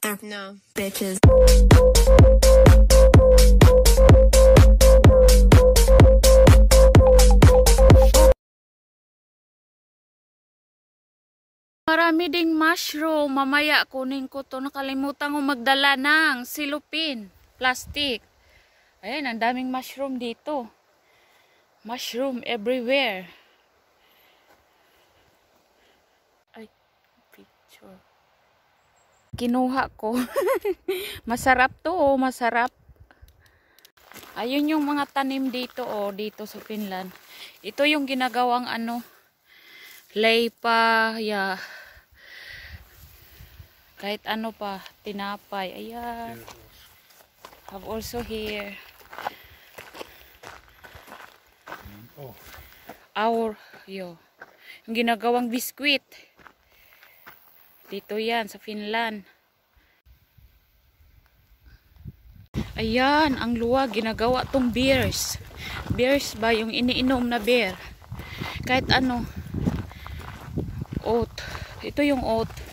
their no. bitches. Marami ding mushroom. Mamaya kunin ko to. Nakalimutan ko magdala ng silupin. Plastic. Ayan, ang daming mushroom dito. Mushroom everywhere. Ay, picture kinuha ko. masarap to oh, masarap. Ayun yung mga tanim dito oh, dito sa Finland. Ito yung ginagawang ano, laypa, yeah. Kahit ano pa, tinapay. Ayan. Have also here. Mm, oh. Our, yo. Yung ginagawang Biskwit. Dito yan, sa Finland. Ayan, ang luwag. ginagawa tong beers. Beers ba, yung iniinom na beer. Kahit ano, oat. Ito yung oat.